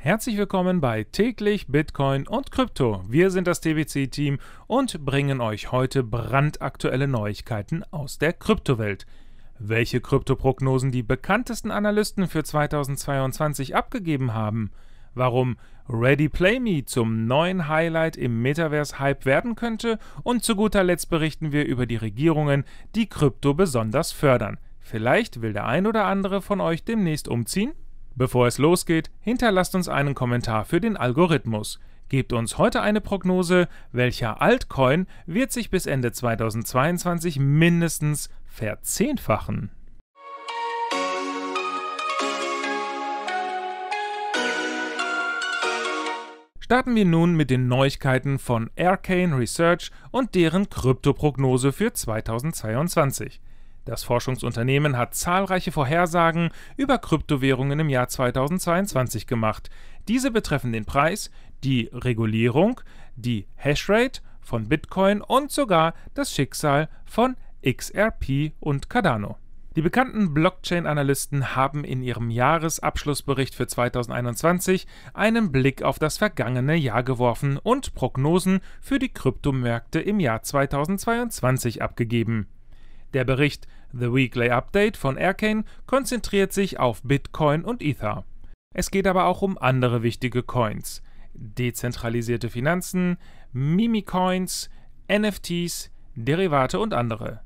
Herzlich willkommen bei täglich Bitcoin und Krypto. Wir sind das TBC-Team und bringen euch heute brandaktuelle Neuigkeiten aus der Kryptowelt. Welche Kryptoprognosen die bekanntesten Analysten für 2022 abgegeben haben, warum Ready Play Me zum neuen Highlight im Metaverse-Hype werden könnte und zu guter Letzt berichten wir über die Regierungen, die Krypto besonders fördern. Vielleicht will der ein oder andere von euch demnächst umziehen? Bevor es losgeht, hinterlasst uns einen Kommentar für den Algorithmus. Gebt uns heute eine Prognose, welcher Altcoin wird sich bis Ende 2022 mindestens verzehnfachen. starten wir nun mit den Neuigkeiten von Arcane Research und deren Kryptoprognose für 2022. Das Forschungsunternehmen hat zahlreiche Vorhersagen über Kryptowährungen im Jahr 2022 gemacht. Diese betreffen den Preis, die Regulierung, die Hashrate von Bitcoin und sogar das Schicksal von XRP und Cardano. Die bekannten Blockchain-Analysten haben in ihrem Jahresabschlussbericht für 2021 einen Blick auf das vergangene Jahr geworfen und Prognosen für die Kryptomärkte im Jahr 2022 abgegeben. Der Bericht The Weekly Update von Arcane konzentriert sich auf Bitcoin und Ether. Es geht aber auch um andere wichtige Coins. Dezentralisierte Finanzen, Mimicoins, NFTs, Derivate und andere.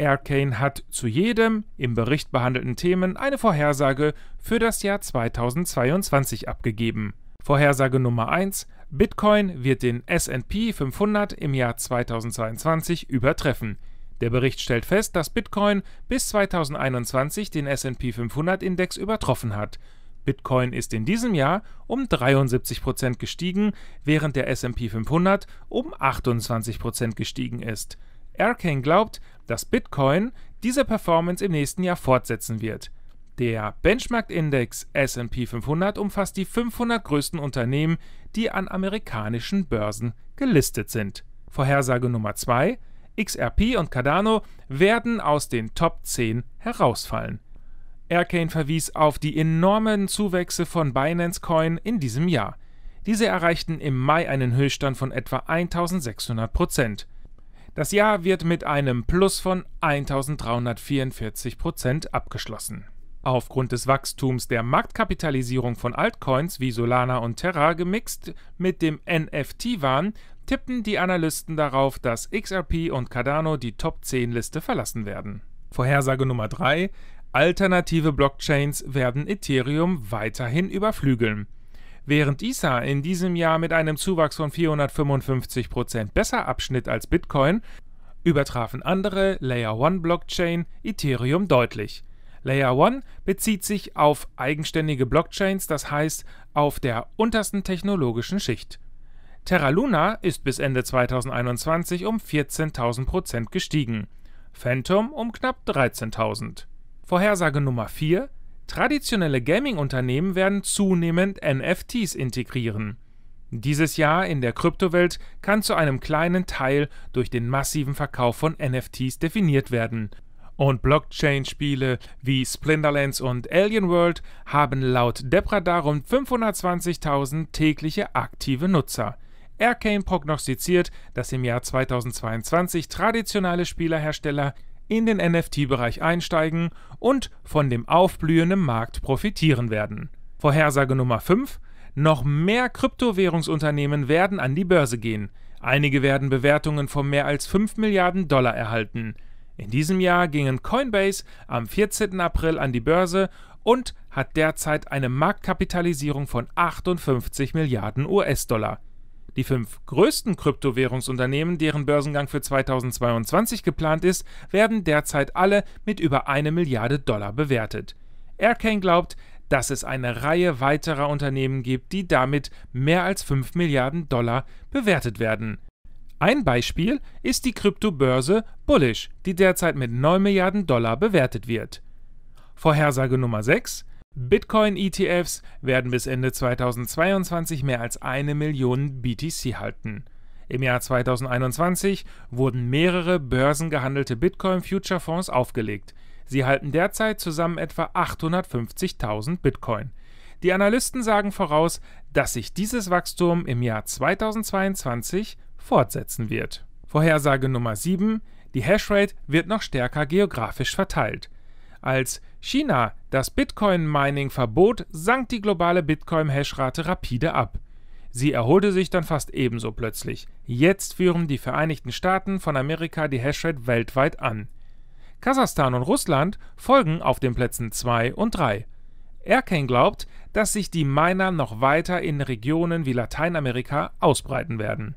Arcane hat zu jedem im Bericht behandelten Themen eine Vorhersage für das Jahr 2022 abgegeben. Vorhersage Nummer 1: Bitcoin wird den SP 500 im Jahr 2022 übertreffen. Der Bericht stellt fest, dass Bitcoin bis 2021 den SP 500 Index übertroffen hat. Bitcoin ist in diesem Jahr um 73% gestiegen, während der SP 500 um 28% gestiegen ist. Arkane glaubt, dass Bitcoin diese Performance im nächsten Jahr fortsetzen wird. Der Benchmark-Index SP 500 umfasst die 500 größten Unternehmen, die an amerikanischen Börsen gelistet sind. Vorhersage Nummer 2 XRP und Cardano werden aus den Top 10 herausfallen. Arcane verwies auf die enormen Zuwächse von Binance Coin in diesem Jahr. Diese erreichten im Mai einen Höchststand von etwa 1600 Prozent. Das Jahr wird mit einem Plus von 1344 Prozent abgeschlossen. Aufgrund des Wachstums der Marktkapitalisierung von Altcoins wie Solana und Terra gemixt mit dem NFT-Wahn tippen die Analysten darauf, dass XRP und Cardano die Top-10-Liste verlassen werden. Vorhersage Nummer 3. Alternative Blockchains werden Ethereum weiterhin überflügeln. Während ISA e in diesem Jahr mit einem Zuwachs von 455% besser abschnitt als Bitcoin, übertrafen andere Layer 1 Blockchain Ethereum deutlich. Layer 1 bezieht sich auf eigenständige Blockchains, das heißt auf der untersten technologischen Schicht. Terra Luna ist bis Ende 2021 um 14.000 Prozent gestiegen, Phantom um knapp 13.000. Vorhersage Nummer 4 Traditionelle Gaming-Unternehmen werden zunehmend NFTs integrieren. Dieses Jahr in der Kryptowelt kann zu einem kleinen Teil durch den massiven Verkauf von NFTs definiert werden und Blockchain-Spiele wie Splinterlands und Alien World haben laut Depradar rund 520.000 tägliche aktive Nutzer. Arcane prognostiziert, dass im Jahr 2022 traditionelle Spielerhersteller in den NFT-Bereich einsteigen und von dem aufblühenden Markt profitieren werden. Vorhersage Nummer 5. Noch mehr Kryptowährungsunternehmen werden an die Börse gehen. Einige werden Bewertungen von mehr als 5 Milliarden Dollar erhalten. In diesem Jahr gingen Coinbase am 14. April an die Börse und hat derzeit eine Marktkapitalisierung von 58 Milliarden US-Dollar. Die fünf größten Kryptowährungsunternehmen, deren Börsengang für 2022 geplant ist, werden derzeit alle mit über eine Milliarde Dollar bewertet. Aircane glaubt, dass es eine Reihe weiterer Unternehmen gibt, die damit mehr als 5 Milliarden Dollar bewertet werden. Ein Beispiel ist die Kryptobörse Bullish, die derzeit mit 9 Milliarden Dollar bewertet wird. Vorhersage Nummer 6 Bitcoin-ETFs werden bis Ende 2022 mehr als eine Million BTC halten. Im Jahr 2021 wurden mehrere börsengehandelte Bitcoin-Future-Fonds aufgelegt. Sie halten derzeit zusammen etwa 850.000 Bitcoin. Die Analysten sagen voraus, dass sich dieses Wachstum im Jahr 2022 fortsetzen wird. Vorhersage Nummer 7. Die Hashrate wird noch stärker geografisch verteilt. Als China das Bitcoin-Mining verbot, sank die globale Bitcoin-Hashrate rapide ab. Sie erholte sich dann fast ebenso plötzlich. Jetzt führen die Vereinigten Staaten von Amerika die Hashrate weltweit an. Kasachstan und Russland folgen auf den Plätzen 2 und 3. Erkane glaubt, dass sich die Miner noch weiter in Regionen wie Lateinamerika ausbreiten werden.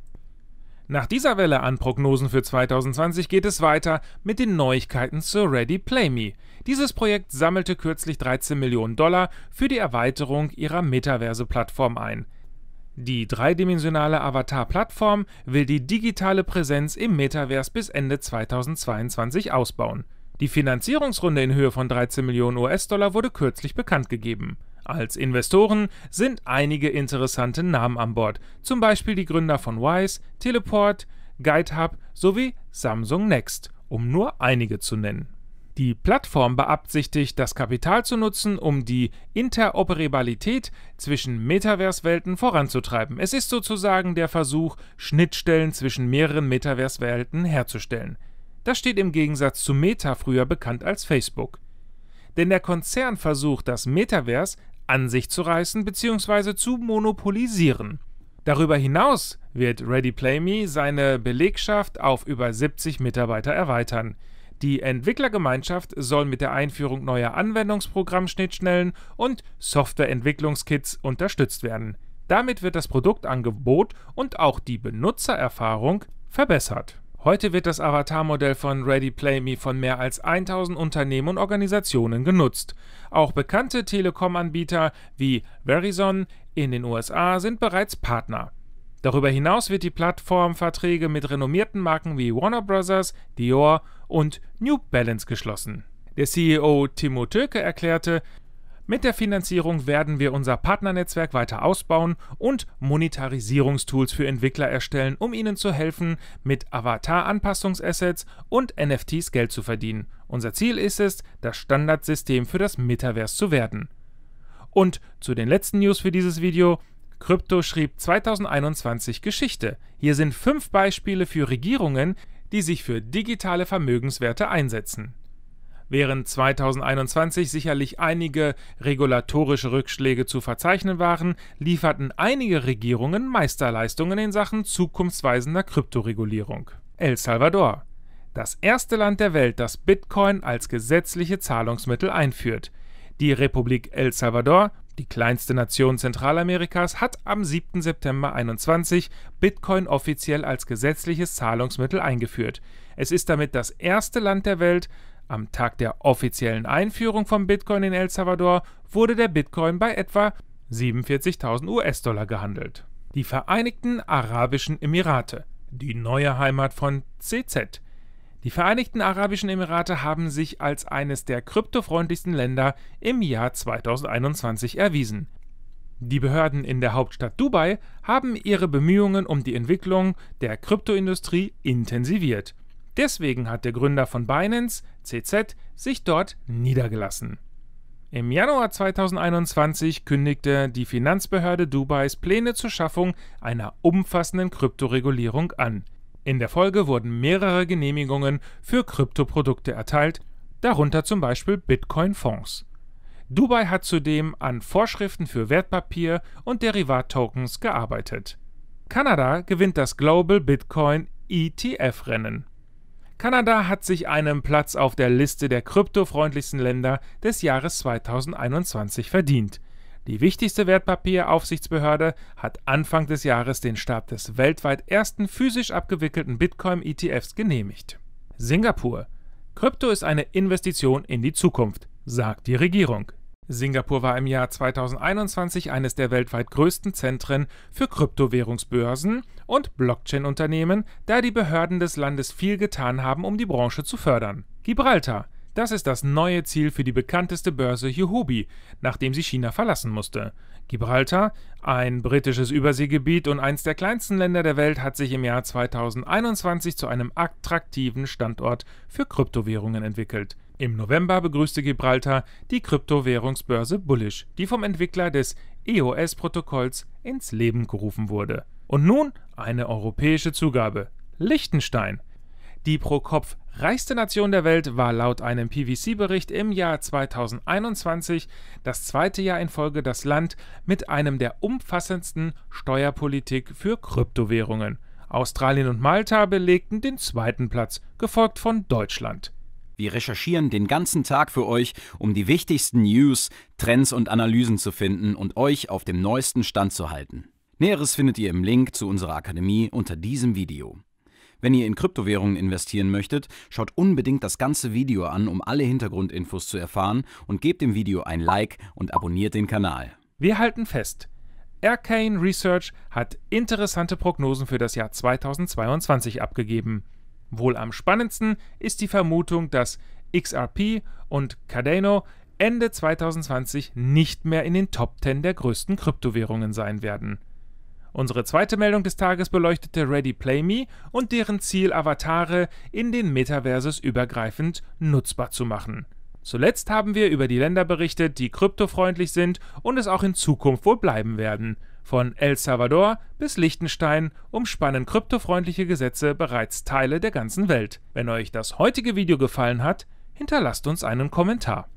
Nach dieser Welle an Prognosen für 2020 geht es weiter mit den Neuigkeiten zu Ready Play Me. Dieses Projekt sammelte kürzlich 13 Millionen Dollar für die Erweiterung ihrer Metaverse-Plattform ein. Die dreidimensionale Avatar-Plattform will die digitale Präsenz im Metaverse bis Ende 2022 ausbauen. Die Finanzierungsrunde in Höhe von 13 Millionen US-Dollar wurde kürzlich bekannt gegeben. Als Investoren sind einige interessante Namen an Bord, zum Beispiel die Gründer von Wise, Teleport, GuideHub sowie Samsung Next, um nur einige zu nennen. Die Plattform beabsichtigt, das Kapital zu nutzen, um die Interoperabilität zwischen Metaverse-Welten voranzutreiben. Es ist sozusagen der Versuch, Schnittstellen zwischen mehreren Metaverse-Welten herzustellen. Das steht im Gegensatz zu Meta, früher bekannt als Facebook. Denn der Konzern versucht, das Metaverse an sich zu reißen bzw. zu monopolisieren. Darüber hinaus wird Ready Play Me seine Belegschaft auf über 70 Mitarbeiter erweitern. Die Entwicklergemeinschaft soll mit der Einführung neuer Anwendungsprogrammschnittstellen und Softwareentwicklungskits unterstützt werden. Damit wird das Produktangebot und auch die Benutzererfahrung verbessert. Heute wird das Avatar-Modell von Ready Play Me von mehr als 1000 Unternehmen und Organisationen genutzt. Auch bekannte Telekom-Anbieter wie Verizon in den USA sind bereits Partner. Darüber hinaus wird die Plattform Verträge mit renommierten Marken wie Warner Bros., Dior und New Balance geschlossen. Der CEO Timo Töke erklärte, mit der Finanzierung werden wir unser Partnernetzwerk weiter ausbauen und Monetarisierungstools für Entwickler erstellen, um ihnen zu helfen, mit Avatar-Anpassungsassets und NFTs Geld zu verdienen. Unser Ziel ist es, das Standardsystem für das Metaverse zu werden. Und zu den letzten News für dieses Video. Krypto schrieb 2021 Geschichte. Hier sind fünf Beispiele für Regierungen, die sich für digitale Vermögenswerte einsetzen während 2021 sicherlich einige regulatorische Rückschläge zu verzeichnen waren, lieferten einige Regierungen Meisterleistungen in Sachen zukunftsweisender Kryptoregulierung. El Salvador. Das erste Land der Welt, das Bitcoin als gesetzliche Zahlungsmittel einführt. Die Republik El Salvador die kleinste Nation Zentralamerikas hat am 7. September 2021 Bitcoin offiziell als gesetzliches Zahlungsmittel eingeführt. Es ist damit das erste Land der Welt, am Tag der offiziellen Einführung von Bitcoin in El Salvador wurde der Bitcoin bei etwa 47.000 US-Dollar gehandelt. Die Vereinigten Arabischen Emirate, die neue Heimat von CZ. Die Vereinigten Arabischen Emirate haben sich als eines der kryptofreundlichsten Länder im Jahr 2021 erwiesen. Die Behörden in der Hauptstadt Dubai haben ihre Bemühungen um die Entwicklung der Kryptoindustrie intensiviert. Deswegen hat der Gründer von Binance, CZ sich dort niedergelassen. Im Januar 2021 kündigte die Finanzbehörde Dubais Pläne zur Schaffung einer umfassenden Kryptoregulierung an. In der Folge wurden mehrere Genehmigungen für Kryptoprodukte erteilt, darunter zum Beispiel Bitcoin-Fonds. Dubai hat zudem an Vorschriften für Wertpapier und Derivat-Tokens gearbeitet. Kanada gewinnt das Global Bitcoin ETF-Rennen. Kanada hat sich einen Platz auf der Liste der kryptofreundlichsten Länder des Jahres 2021 verdient. Die wichtigste Wertpapieraufsichtsbehörde hat Anfang des Jahres den Start des weltweit ersten physisch abgewickelten Bitcoin-ETFs genehmigt. Singapur. Krypto ist eine Investition in die Zukunft, sagt die Regierung. Singapur war im Jahr 2021 eines der weltweit größten Zentren für Kryptowährungsbörsen und Blockchain-Unternehmen, da die Behörden des Landes viel getan haben, um die Branche zu fördern. Gibraltar. Das ist das neue Ziel für die bekannteste Börse Huobi, nachdem sie China verlassen musste. Gibraltar, ein britisches Überseegebiet und eins der kleinsten Länder der Welt, hat sich im Jahr 2021 zu einem attraktiven Standort für Kryptowährungen entwickelt. Im November begrüßte Gibraltar die Kryptowährungsbörse Bullish, die vom Entwickler des EOS-Protokolls ins Leben gerufen wurde. Und nun eine europäische Zugabe. Liechtenstein. Die pro Kopf reichste Nation der Welt war laut einem PwC-Bericht im Jahr 2021 das zweite Jahr in Folge das Land mit einem der umfassendsten Steuerpolitik für Kryptowährungen. Australien und Malta belegten den zweiten Platz, gefolgt von Deutschland. Wir recherchieren den ganzen Tag für euch, um die wichtigsten News, Trends und Analysen zu finden und euch auf dem neuesten Stand zu halten. Näheres findet ihr im Link zu unserer Akademie unter diesem Video. Wenn ihr in Kryptowährungen investieren möchtet, schaut unbedingt das ganze Video an, um alle Hintergrundinfos zu erfahren und gebt dem Video ein Like und abonniert den Kanal. Wir halten fest, Arcane Research hat interessante Prognosen für das Jahr 2022 abgegeben. Wohl am spannendsten ist die Vermutung, dass XRP und Cardano Ende 2020 nicht mehr in den Top 10 der größten Kryptowährungen sein werden. Unsere zweite Meldung des Tages beleuchtete Ready Play Me und deren Ziel, Avatare in den Metaverses übergreifend nutzbar zu machen. Zuletzt haben wir über die Länder berichtet, die kryptofreundlich sind und es auch in Zukunft wohl bleiben werden. Von El Salvador bis Liechtenstein umspannen kryptofreundliche Gesetze bereits Teile der ganzen Welt. Wenn euch das heutige Video gefallen hat, hinterlasst uns einen Kommentar